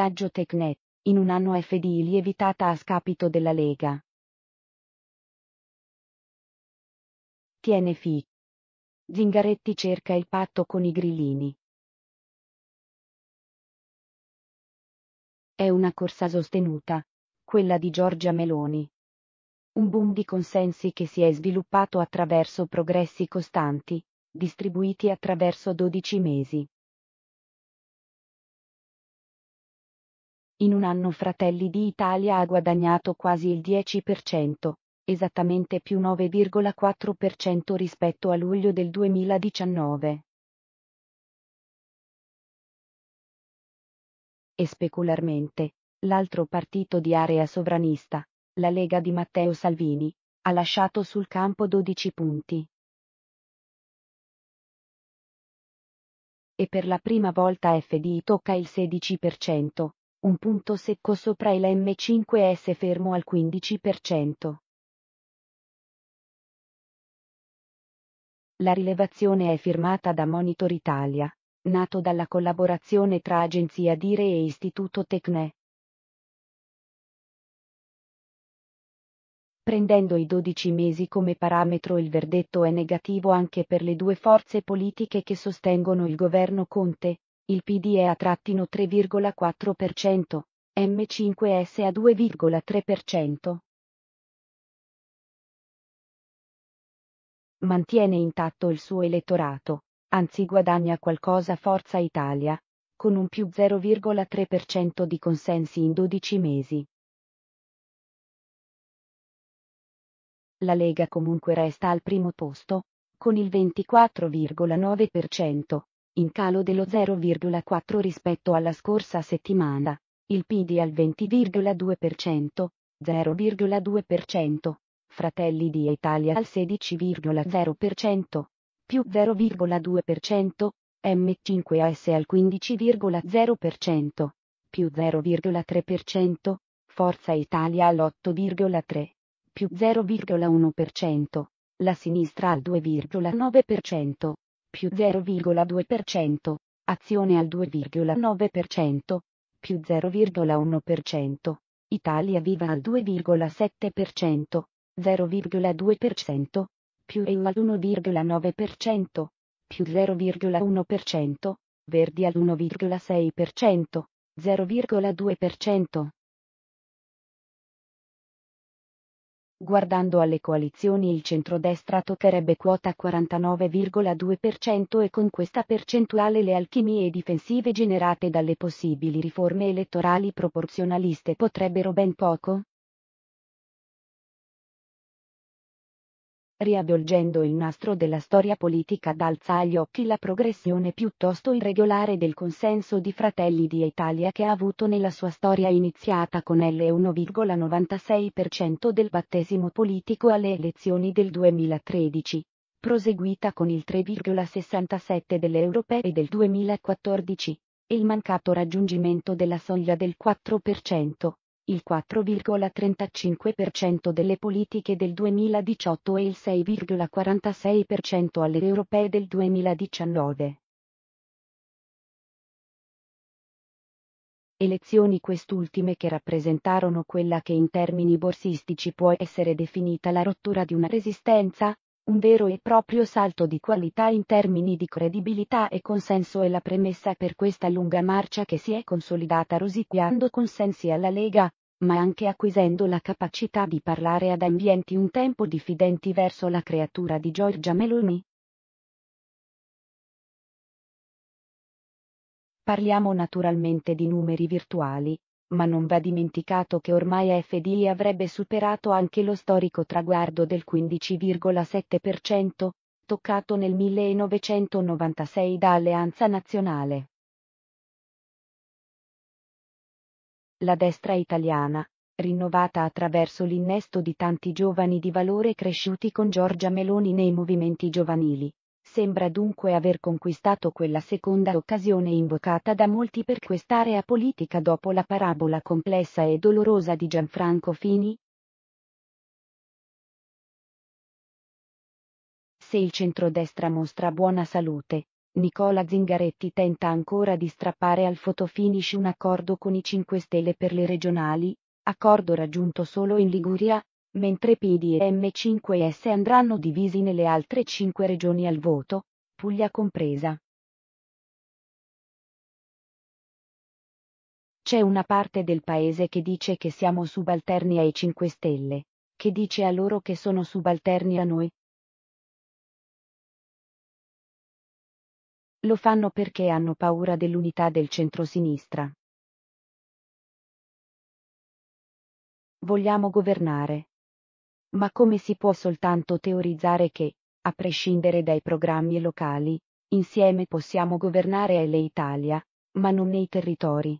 sondaggio Tecnet, in un anno FDI lievitata a scapito della Lega. Tiene FI. Zingaretti cerca il patto con i grillini. È una corsa sostenuta, quella di Giorgia Meloni. Un boom di consensi che si è sviluppato attraverso progressi costanti, distribuiti attraverso 12 mesi. In un anno Fratelli d'Italia ha guadagnato quasi il 10%, esattamente più 9,4% rispetto a luglio del 2019. E specularmente, l'altro partito di area sovranista, la Lega di Matteo Salvini, ha lasciato sul campo 12 punti. E per la prima volta FDI tocca il 16%, un punto secco sopra il M5S fermo al 15%. La rilevazione è firmata da Monitor Italia, nato dalla collaborazione tra Agenzia Dire e Istituto Tecne. Prendendo i 12 mesi come parametro il verdetto è negativo anche per le due forze politiche che sostengono il governo Conte, il PD è a trattino 3,4%, M5S a 2,3%. Mantiene intatto il suo elettorato, anzi guadagna qualcosa Forza Italia, con un più 0,3% di consensi in 12 mesi. La Lega comunque resta al primo posto, con il 24,9%, in calo dello 0,4 rispetto alla scorsa settimana, il PD al 20,2%, 0,2%, Fratelli di Italia al 16,0%, più 0,2%, M5S al 15,0%, più 0,3%, Forza Italia all'8,3%, più 0,1%, la sinistra al 2,9%, più 0,2%, azione al 2,9%, più 0,1%, Italia Viva al 2,7%, 0,2%, più EU al 1,9%, più 0,1%, Verdi all'1,6%, 0,2%, Guardando alle coalizioni il centrodestra toccherebbe quota 49,2% e con questa percentuale le alchimie difensive generate dalle possibili riforme elettorali proporzionaliste potrebbero ben poco, riavvolgendo il nastro della storia politica d'alza agli occhi la progressione piuttosto irregolare del consenso di Fratelli di Italia che ha avuto nella sua storia iniziata con l'1,96% del battesimo politico alle elezioni del 2013, proseguita con il 3,67% delle europee del 2014, e il mancato raggiungimento della soglia del 4%, il 4,35% delle politiche del 2018 e il 6,46% alle europee del 2019. Elezioni quest'ultime che rappresentarono quella che in termini borsistici può essere definita la rottura di una resistenza, un vero e proprio salto di qualità in termini di credibilità e consenso è la premessa per questa lunga marcia che si è consolidata rosicchiando consensi alla Lega, ma anche acquisendo la capacità di parlare ad ambienti un tempo diffidenti verso la creatura di Giorgia Meloni. Parliamo naturalmente di numeri virtuali, ma non va dimenticato che ormai FDI avrebbe superato anche lo storico traguardo del 15,7%, toccato nel 1996 da Alleanza Nazionale. La destra italiana, rinnovata attraverso l'innesto di tanti giovani di valore cresciuti con Giorgia Meloni nei movimenti giovanili, Sembra dunque aver conquistato quella seconda occasione invocata da molti per quest'area politica dopo la parabola complessa e dolorosa di Gianfranco Fini. Se il centrodestra mostra buona salute, Nicola Zingaretti tenta ancora di strappare al fotofinish un accordo con i 5 Stelle per le regionali, accordo raggiunto solo in Liguria, mentre PD e M5S andranno divisi nelle altre cinque regioni al voto, Puglia compresa. C'è una parte del paese che dice che siamo subalterni ai 5 Stelle, che dice a loro che sono subalterni a noi. Lo fanno perché hanno paura dell'unità del centrosinistra. Vogliamo governare. Ma come si può soltanto teorizzare che, a prescindere dai programmi locali, insieme possiamo governare l'Italia, ma non nei territori?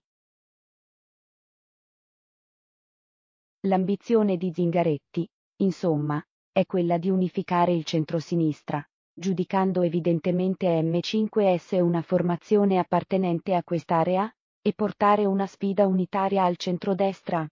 L'ambizione di Zingaretti, insomma, è quella di unificare il centrosinistra, giudicando evidentemente M5S una formazione appartenente a quest'area, e portare una sfida unitaria al centrodestra,